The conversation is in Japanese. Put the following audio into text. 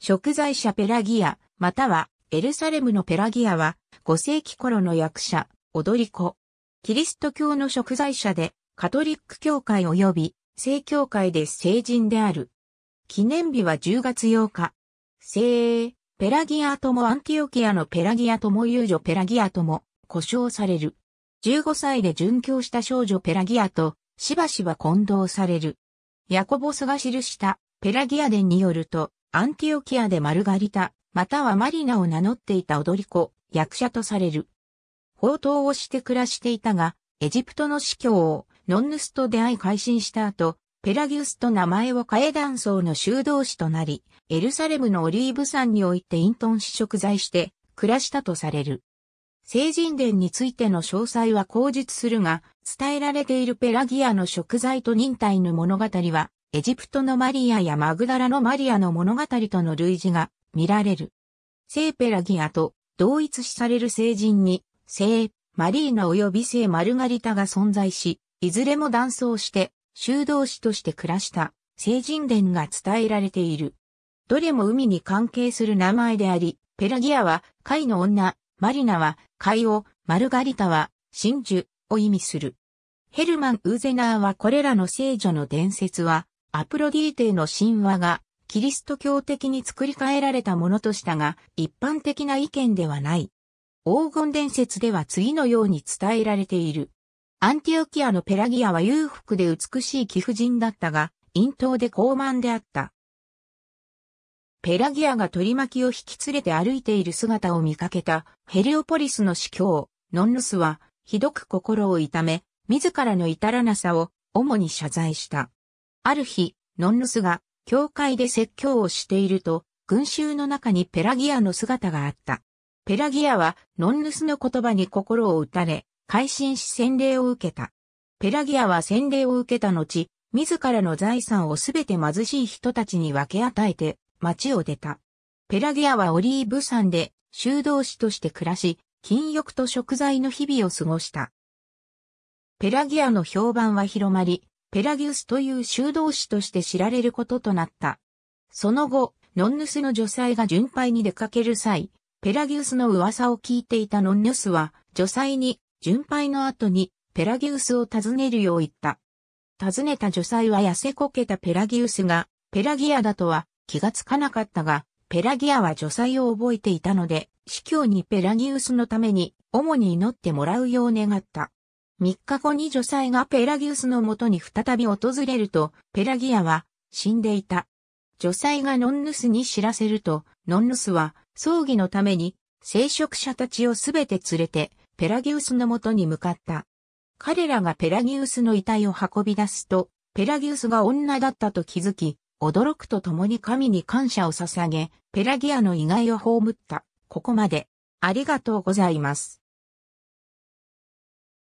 食材者ペラギア、またはエルサレムのペラギアは5世紀頃の役者、踊り子。キリスト教の食材者でカトリック教会及び聖教会で聖人である。記念日は10月8日。聖、ペラギアともアンティオキアのペラギアとも遊女ペラギアとも呼称される。15歳で殉教した少女ペラギアとしばしば混同される。ヤコボスが記したペラギア伝によると、アンティオキアでマルガリタ、またはマリナを名乗っていた踊り子、役者とされる。宝刀をして暮らしていたが、エジプトの司教をノンヌスと出会い改心した後、ペラギウスと名前を変え断層の修道士となり、エルサレムのオリーブ山において隠遁し食材して暮らしたとされる。聖人伝についての詳細は口述するが、伝えられているペラギアの食材と忍耐の物語は、エジプトのマリアやマグダラのマリアの物語との類似が見られる。聖ペラギアと同一視される聖人に、聖マリーナ及び聖マルガリタが存在し、いずれも断層して、修道士として暮らした聖人伝が伝えられている。どれも海に関係する名前であり、ペラギアは貝の女、マリナは貝を、マルガリタは真珠を意味する。ヘルマン・ウーゼナーはこれらの聖女の伝説はアプロディーテの神話がキリスト教的に作り変えられたものとしたが、一般的な意見ではない。黄金伝説では次のように伝えられている。アンティオキアのペラギアは裕福で美しい貴婦人だったが、陰頭で傲慢であった。ペラギアが取り巻きを引き連れて歩いている姿を見かけたヘリオポリスの司教、ノンヌスは、ひどく心を痛め、自らの至らなさを主に謝罪した。ある日、ノンヌスが教会で説教をしていると、群衆の中にペラギアの姿があった。ペラギアはノンヌスの言葉に心を打たれ、改心し洗礼を受けた。ペラギアは洗礼を受けた後、自らの財産をすべて貧しい人たちに分け与えて、町を出た。ペラギアはオリーブ山で修道士として暮らし、禁欲と食材の日々を過ごした。ペラギアの評判は広まり、ペラギウスという修道士として知られることとなった。その後、ノンヌスの女祭が巡拝に出かける際、ペラギウスの噂を聞いていたノンヌスは、女祭に、巡拝の後に、ペラギウスを訪ねるよう言った。訪ねた女祭は痩せこけたペラギウスが、ペラギアだとは気がつかなかったが、ペラギアは女祭を覚えていたので、司教にペラギウスのために、主に祈ってもらうよう願った。3日後に女妻がペラギウスのもとに再び訪れると、ペラギアは死んでいた。女妻がノンヌスに知らせると、ノンヌスは葬儀のために聖職者たちをすべて連れてペラギウスのもとに向かった。彼らがペラギウスの遺体を運び出すと、ペラギウスが女だったと気づき、驚くとともに神に感謝を捧げ、ペラギアの意外を葬った。ここまで。ありがとうございます。